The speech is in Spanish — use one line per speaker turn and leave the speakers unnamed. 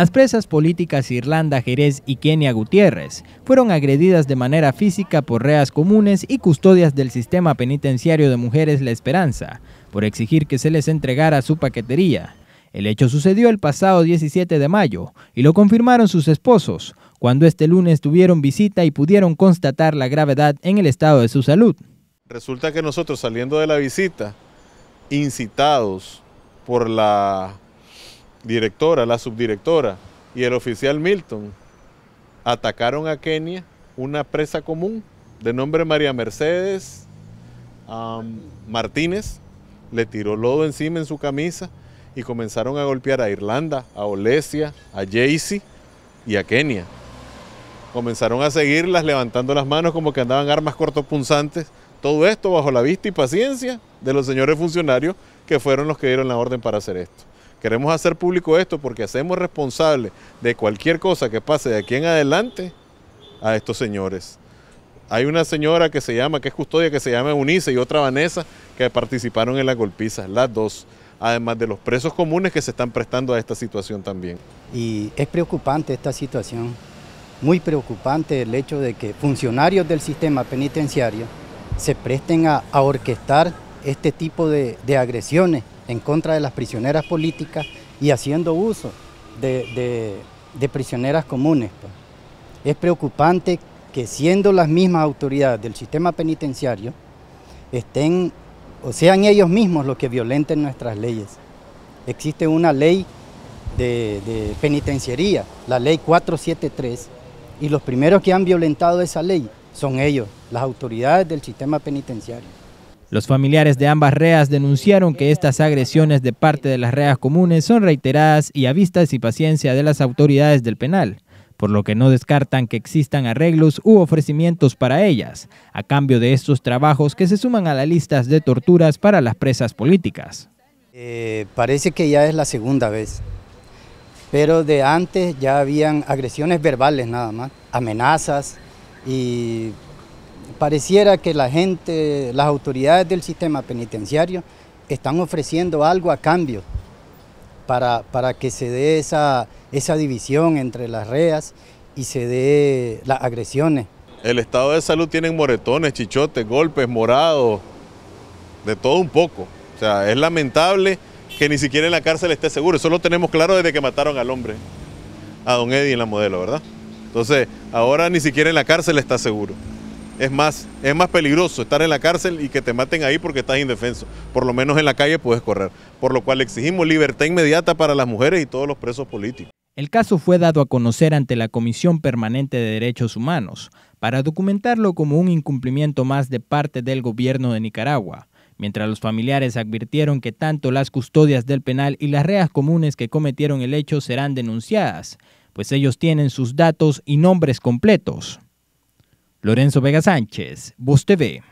Las presas políticas Irlanda Jerez y Kenia Gutiérrez fueron agredidas de manera física por reas comunes y custodias del sistema penitenciario de mujeres La Esperanza por exigir que se les entregara su paquetería. El hecho sucedió el pasado 17 de mayo y lo confirmaron sus esposos cuando este lunes tuvieron visita y pudieron constatar la gravedad en el estado de su salud.
Resulta que nosotros saliendo de la visita, incitados por la directora, la subdirectora y el oficial Milton atacaron a Kenia una presa común de nombre María Mercedes Martínez. Le tiró lodo encima en su camisa y comenzaron a golpear a Irlanda, a Olesia, a Jaycee y a Kenia. Comenzaron a seguirlas levantando las manos como que andaban armas cortopunzantes. Todo esto bajo la vista y paciencia de los señores funcionarios que fueron los que dieron la orden para hacer esto. Queremos hacer público esto porque hacemos responsable de cualquier cosa que pase de aquí en adelante a estos señores. Hay una señora que se llama, que es custodia, que se llama Unice y otra Vanessa que participaron en la golpiza, las dos, además de los presos comunes que se están prestando a esta situación también.
Y es preocupante esta situación, muy preocupante el hecho de que funcionarios del sistema penitenciario se presten a, orquestar este tipo de agresiones en contra de las prisioneras políticas y haciendo uso de, prisioneras comunes. Pues. Es preocupante que siendo las mismas autoridades del sistema penitenciario, estén o sean ellos mismos los que violenten nuestras leyes. Existe una ley de, de penitenciaría, la ley 473, y los primeros que han violentado esa ley son ellos, las autoridades del sistema penitenciario.
Los familiares de ambas reas denunciaron que estas agresiones de parte de las reas comunes son reiteradas y a vistas y paciencia de las autoridades del penal, por lo que no descartan que existan arreglos u ofrecimientos para ellas, a cambio de estos trabajos que se suman a las listas de torturas para las
presas políticas. Eh, parece que ya es la segunda vez, pero de antes ya habían agresiones verbales nada más, amenazas y Pareciera que la gente, las autoridades del sistema penitenciario están ofreciendo algo a cambio para, para que se dé esa, esa división entre las reas y se dé las agresiones.
El estado de salud tiene moretones, chichotes, golpes, morados, de todo un poco. O sea, es lamentable que ni siquiera en la cárcel esté seguro. Eso lo tenemos claro desde que mataron al hombre, a don Eddie en la modelo, ¿verdad? Entonces, ahora ni siquiera en la cárcel está seguro es más, es más peligroso estar en la cárcel y que te maten ahí porque estás indefenso. Por lo menos en la calle puedes correr. Por lo cual exigimos libertad inmediata para las mujeres y todos los presos políticos.
El caso fue dado a conocer ante la Comisión Permanente de Derechos Humanos para documentarlo como un incumplimiento más de parte del gobierno de Nicaragua, mientras los familiares advirtieron que tanto las custodias del penal y las reas comunes que cometieron el hecho serán denunciadas, pues ellos tienen sus datos y nombres completos. Lorenzo Vega Sánchez, BUS TV.